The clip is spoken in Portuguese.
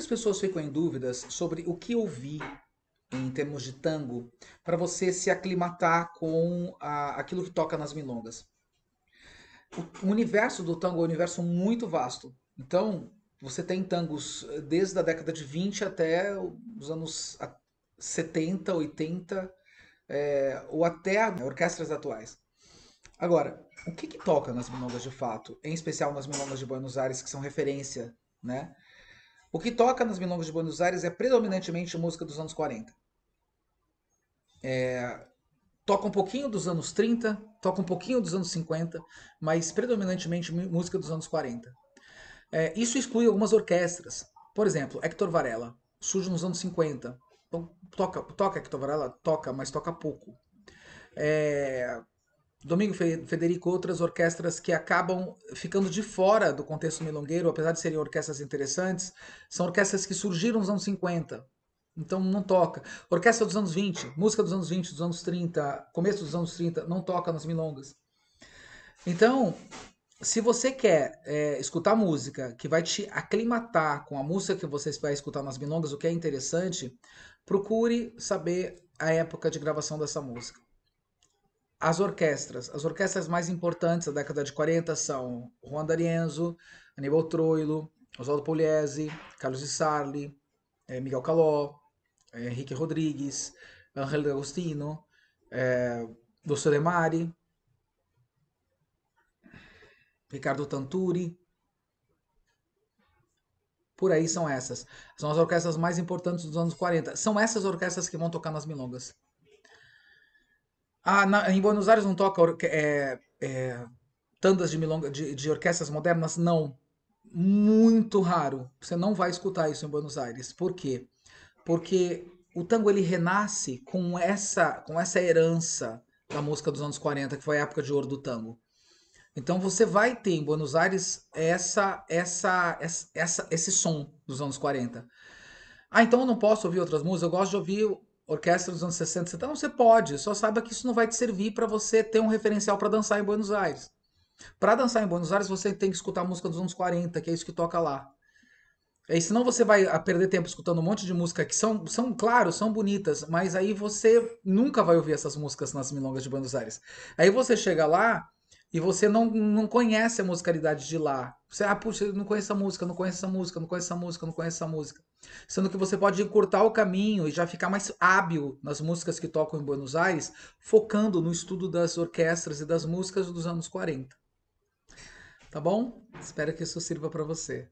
Muitas pessoas ficam em dúvidas sobre o que ouvir em termos de tango para você se aclimatar com a, aquilo que toca nas milongas. O, o universo do tango é um universo muito vasto. Então, você tem tangos eh, desde a década de 20 até os anos 70, 80, é, ou até orquestras atuais. Agora, o que, que toca nas milongas de fato, em especial nas milongas de Buenos Aires, que são referência, né? O que toca nas milongas de Buenos Aires é predominantemente música dos anos 40. É, toca um pouquinho dos anos 30, toca um pouquinho dos anos 50, mas predominantemente música dos anos 40. É, isso exclui algumas orquestras. Por exemplo, Hector Varela surge nos anos 50. Então, toca, toca Hector Varela? Toca, mas toca pouco. É, Domingo Federico, outras orquestras que acabam ficando de fora do contexto milongueiro, apesar de serem orquestras interessantes, são orquestras que surgiram nos anos 50. Então não toca. Orquestra dos anos 20, música dos anos 20, dos anos 30, começo dos anos 30, não toca nas milongas. Então, se você quer é, escutar música que vai te aclimatar com a música que você vai escutar nas milongas, o que é interessante, procure saber a época de gravação dessa música as orquestras. As orquestras mais importantes da década de 40 são Juan D'Arienzo, Aníbal Troilo, Oswaldo Pugliese, Carlos de Sarli, eh, Miguel Caló, eh, Henrique Rodrigues, Angel D'Agostino, é, eh, Dosso De Mari, Ricardo Tanturi. Por aí são essas. São as orquestras mais importantes dos anos 40. São essas orquestras que vão tocar nas milongas. Ah, na, em Buenos Aires não toca é, é, tandas de milonga de, de orquestras modernas? Não. Muito raro. Você não vai escutar isso em Buenos Aires. Por quê? Porque o tango ele renasce com essa, com essa herança da música dos anos 40, que foi a época de ouro do tango. Então você vai ter em Buenos Aires essa, essa, essa, essa esse som dos anos 40. Ah, então eu não posso ouvir outras músicas, eu gosto de ouvir orquestra dos anos 60, 70, então você pode, só saiba que isso não vai te servir para você ter um referencial para dançar em Buenos Aires. Para dançar em Buenos Aires, você tem que escutar música dos anos 40, que é isso que toca lá. Aí, senão você vai ah, perder tempo escutando um monte de música que são, são, claro, são bonitas, mas aí você nunca vai ouvir essas músicas nas milongas de Buenos Aires. Aí você chega lá, e você não, não conhece a musicalidade de lá. Você, ah, puxa, eu não conheço a música, não conheço a música, não conheço a música, não conheço a música. Sendo que você pode encurtar o caminho e já ficar mais hábil nas músicas que tocam em Buenos Aires, focando no estudo das orquestras e das músicas dos anos 40. Tá bom? Espero que isso sirva para você.